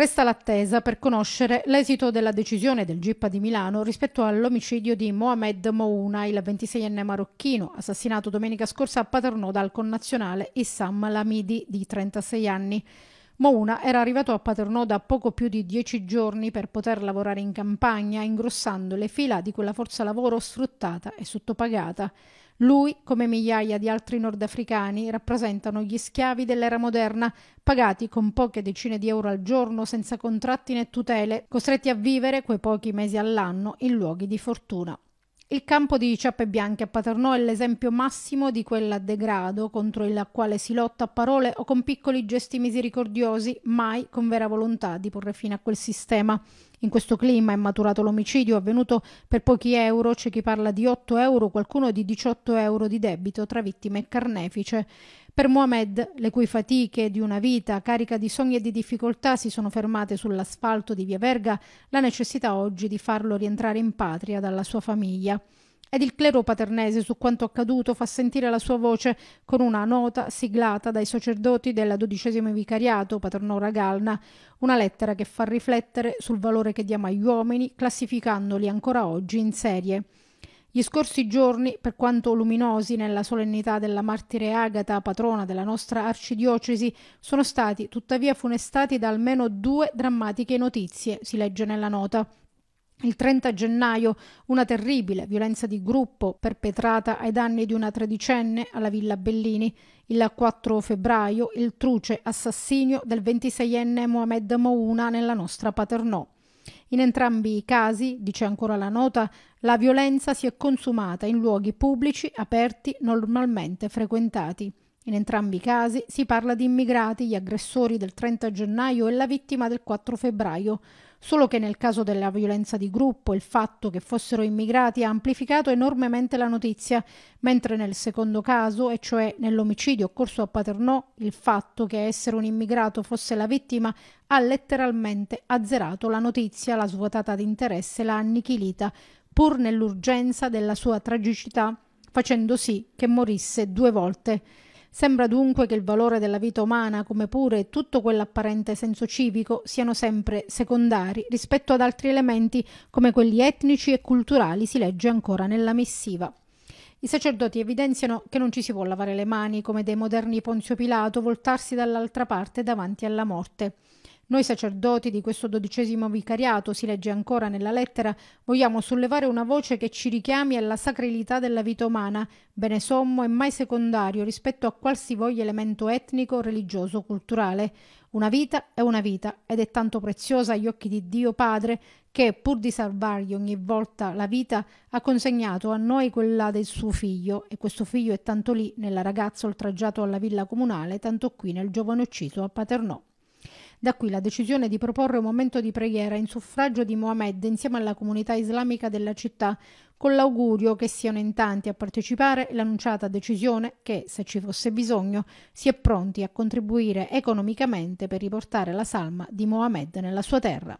Resta l'attesa per conoscere l'esito della decisione del GIPA di Milano rispetto all'omicidio di Mohamed Mouna, il 26enne marocchino, assassinato domenica scorsa a Paternò dal connazionale Issam Lamidi di 36 anni. Mouna era arrivato a Paternò da poco più di dieci giorni per poter lavorare in campagna, ingrossando le fila di quella forza lavoro sfruttata e sottopagata. Lui, come migliaia di altri nordafricani, rappresentano gli schiavi dell'era moderna, pagati con poche decine di euro al giorno, senza contratti né tutele, costretti a vivere quei pochi mesi all'anno in luoghi di fortuna. Il campo di Ciappe Bianche a Paternò è l'esempio massimo di quella degrado contro il quale si lotta a parole o con piccoli gesti misericordiosi, mai con vera volontà di porre fine a quel sistema. In questo clima è maturato l'omicidio avvenuto per pochi euro, c'è chi parla di 8 euro, qualcuno di 18 euro di debito tra vittime e carnefice. Per Mohamed, le cui fatiche di una vita carica di sogni e di difficoltà si sono fermate sull'asfalto di Via Verga, la necessità oggi di farlo rientrare in patria dalla sua famiglia ed il clero paternese su quanto accaduto fa sentire la sua voce con una nota siglata dai sacerdoti del dodicesimo vicariato, Paternora Galna, una lettera che fa riflettere sul valore che diamo agli uomini, classificandoli ancora oggi in serie. Gli scorsi giorni, per quanto luminosi nella solennità della martire Agata, patrona della nostra arcidiocesi, sono stati tuttavia funestati da almeno due drammatiche notizie, si legge nella nota. Il 30 gennaio una terribile violenza di gruppo perpetrata ai danni di una tredicenne alla Villa Bellini. Il 4 febbraio il truce assassinio del 26enne Mohamed Mouna nella nostra Paternò. In entrambi i casi, dice ancora la nota, la violenza si è consumata in luoghi pubblici aperti normalmente frequentati. In entrambi i casi si parla di immigrati, gli aggressori del 30 gennaio e la vittima del 4 febbraio, solo che nel caso della violenza di gruppo il fatto che fossero immigrati ha amplificato enormemente la notizia, mentre nel secondo caso, e cioè nell'omicidio occorso a Paternò, il fatto che essere un immigrato fosse la vittima ha letteralmente azzerato la notizia, l'ha svuotata di interesse, l'ha annichilita, pur nell'urgenza della sua tragicità, facendo sì che morisse due volte. Sembra dunque che il valore della vita umana, come pure tutto quell'apparente senso civico, siano sempre secondari rispetto ad altri elementi come quelli etnici e culturali, si legge ancora nella missiva. I sacerdoti evidenziano che non ci si può lavare le mani come dei moderni Ponzio Pilato, voltarsi dall'altra parte davanti alla morte. Noi sacerdoti di questo dodicesimo vicariato, si legge ancora nella lettera, vogliamo sollevare una voce che ci richiami alla sacralità della vita umana, bene sommo e mai secondario rispetto a qualsivoglia elemento etnico, religioso, culturale. Una vita è una vita ed è tanto preziosa agli occhi di Dio Padre che, pur di salvargli ogni volta la vita, ha consegnato a noi quella del suo figlio e questo figlio è tanto lì nella ragazza oltraggiato alla villa comunale, tanto qui nel giovane ucciso a Paternò. Da qui la decisione di proporre un momento di preghiera in suffragio di Mohammed insieme alla comunità islamica della città, con l'augurio che siano in tanti a partecipare e l'annunciata decisione che, se ci fosse bisogno, si è pronti a contribuire economicamente per riportare la salma di Mohammed nella sua terra.